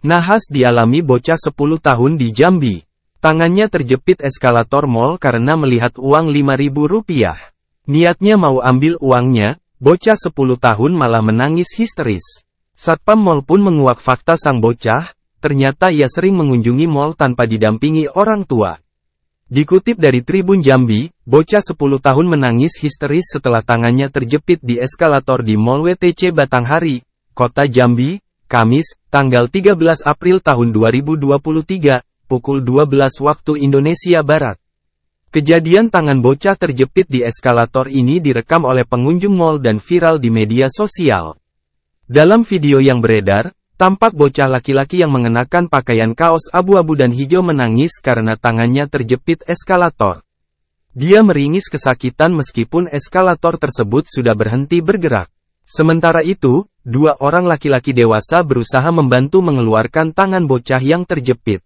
Nahas dialami bocah 10 tahun di Jambi. Tangannya terjepit eskalator mall karena melihat uang Rp5.000. Niatnya mau ambil uangnya, bocah 10 tahun malah menangis histeris. Satpam mall pun menguak fakta sang bocah, ternyata ia sering mengunjungi mall tanpa didampingi orang tua. Dikutip dari Tribun Jambi, bocah 10 tahun menangis histeris setelah tangannya terjepit di eskalator di Mall WTC Batanghari, Kota Jambi, Kamis, tanggal 13 April tahun 2023, pukul 12 waktu Indonesia Barat. Kejadian tangan bocah terjepit di eskalator ini direkam oleh pengunjung mall dan viral di media sosial. Dalam video yang beredar, tampak bocah laki-laki yang mengenakan pakaian kaos abu-abu dan hijau menangis karena tangannya terjepit eskalator. Dia meringis kesakitan meskipun eskalator tersebut sudah berhenti bergerak. Sementara itu, Dua orang laki-laki dewasa berusaha membantu mengeluarkan tangan bocah yang terjepit.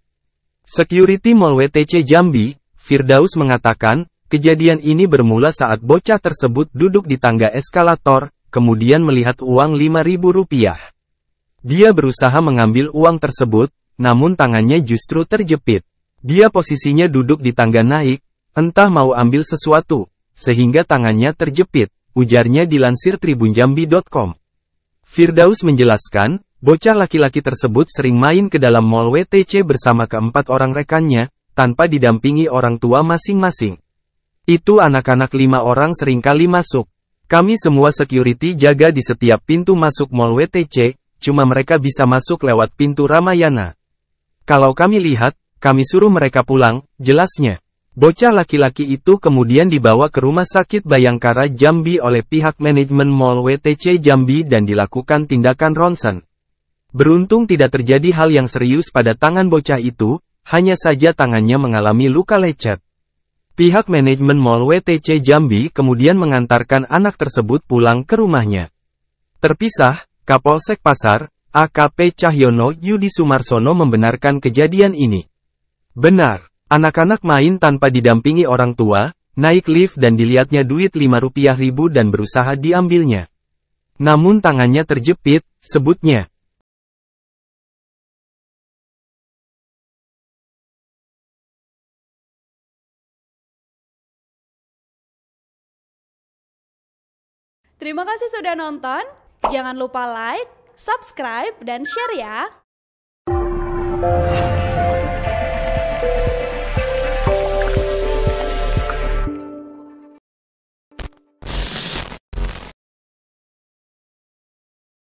Security Mall WTC Jambi, Firdaus mengatakan, kejadian ini bermula saat bocah tersebut duduk di tangga eskalator, kemudian melihat uang Rp5.000. Dia berusaha mengambil uang tersebut, namun tangannya justru terjepit. Dia posisinya duduk di tangga naik, entah mau ambil sesuatu, sehingga tangannya terjepit, ujarnya dilansir tribunjambi.com. Firdaus menjelaskan, bocah laki-laki tersebut sering main ke dalam mall WTC bersama keempat orang rekannya, tanpa didampingi orang tua masing-masing. Itu anak-anak lima orang seringkali masuk. Kami semua security jaga di setiap pintu masuk mall WTC, cuma mereka bisa masuk lewat pintu Ramayana. Kalau kami lihat, kami suruh mereka pulang, jelasnya. Bocah laki-laki itu kemudian dibawa ke rumah sakit Bayangkara Jambi oleh pihak manajemen Mall WTC Jambi dan dilakukan tindakan ronsen. Beruntung tidak terjadi hal yang serius pada tangan bocah itu, hanya saja tangannya mengalami luka lecet. Pihak manajemen Mall WTC Jambi kemudian mengantarkan anak tersebut pulang ke rumahnya. Terpisah, Kapolsek Pasar, AKP Cahyono Yudi Sumarsono membenarkan kejadian ini. Benar. Anak-anak main tanpa didampingi orang tua, naik lift dan dilihatnya duit lima rupiah ribu dan berusaha diambilnya. Namun tangannya terjepit, sebutnya. Terima kasih sudah nonton, jangan lupa like, subscribe, dan share ya!